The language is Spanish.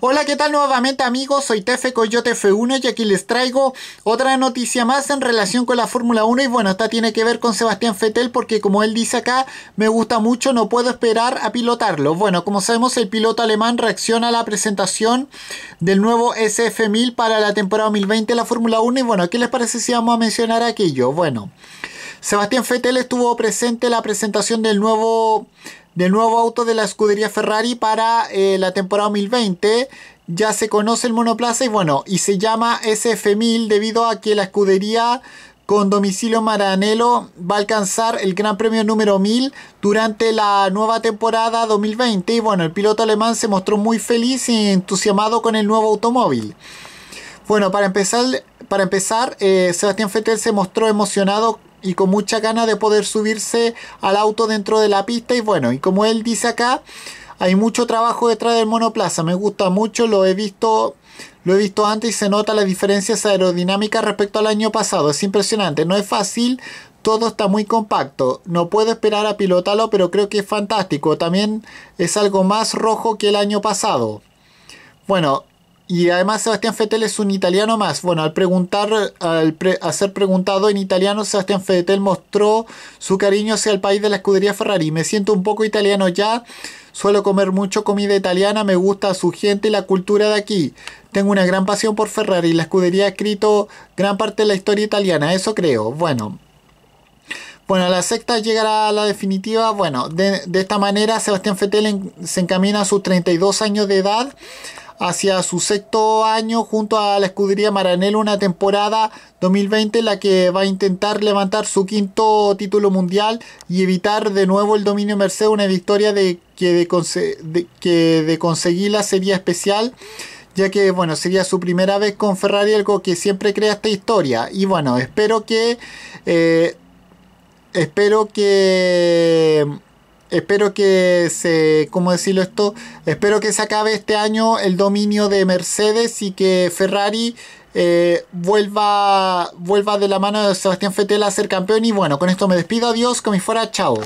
Hola, ¿qué tal nuevamente amigos? Soy Tefe Coyote F1 y aquí les traigo otra noticia más en relación con la Fórmula 1 y bueno, esta tiene que ver con Sebastián Fettel porque como él dice acá, me gusta mucho, no puedo esperar a pilotarlo. Bueno, como sabemos el piloto alemán reacciona a la presentación del nuevo SF1000 para la temporada 2020 de la Fórmula 1 y bueno, ¿qué les parece si vamos a mencionar aquello? Bueno, Sebastián Fettel estuvo presente en la presentación del nuevo del nuevo auto de la escudería Ferrari para eh, la temporada 2020. Ya se conoce el monoplaza y bueno, y se llama SF1000 debido a que la escudería con domicilio Maranello va a alcanzar el Gran Premio número 1000 durante la nueva temporada 2020 y bueno, el piloto alemán se mostró muy feliz y entusiasmado con el nuevo automóvil. Bueno, para empezar, para empezar eh, Sebastián Vettel se mostró emocionado y con mucha ganas de poder subirse al auto dentro de la pista y bueno, y como él dice acá, hay mucho trabajo detrás del monoplaza, me gusta mucho, lo he visto lo he visto antes y se nota las diferencias aerodinámicas respecto al año pasado. Es impresionante, no es fácil, todo está muy compacto. No puedo esperar a pilotarlo, pero creo que es fantástico. También es algo más rojo que el año pasado. Bueno, y además Sebastián Fetel es un italiano más. Bueno, al preguntar, al pre ser preguntado en italiano, Sebastián Fetel mostró su cariño hacia el país de la escudería Ferrari. Me siento un poco italiano ya. Suelo comer mucho comida italiana, me gusta su gente y la cultura de aquí. Tengo una gran pasión por Ferrari. La escudería ha escrito gran parte de la historia italiana, eso creo. Bueno, bueno, la sexta llegará a la definitiva. Bueno, de, esta manera Sebastián Fetel se encamina a sus 32 años de edad hacia su sexto año junto a la escudería Maranello, una temporada 2020 en la que va a intentar levantar su quinto título mundial y evitar de nuevo el dominio Mercedes, una victoria de, que, de, que de conseguirla sería especial ya que bueno, sería su primera vez con Ferrari, algo que siempre crea esta historia. Y bueno, espero que. Eh, espero que espero que se, ¿cómo decirlo esto? Espero que se acabe este año el dominio de Mercedes y que Ferrari eh, vuelva, vuelva de la mano de Sebastián Fetela a ser campeón. Y bueno, con esto me despido, adiós, como si fuera, chao.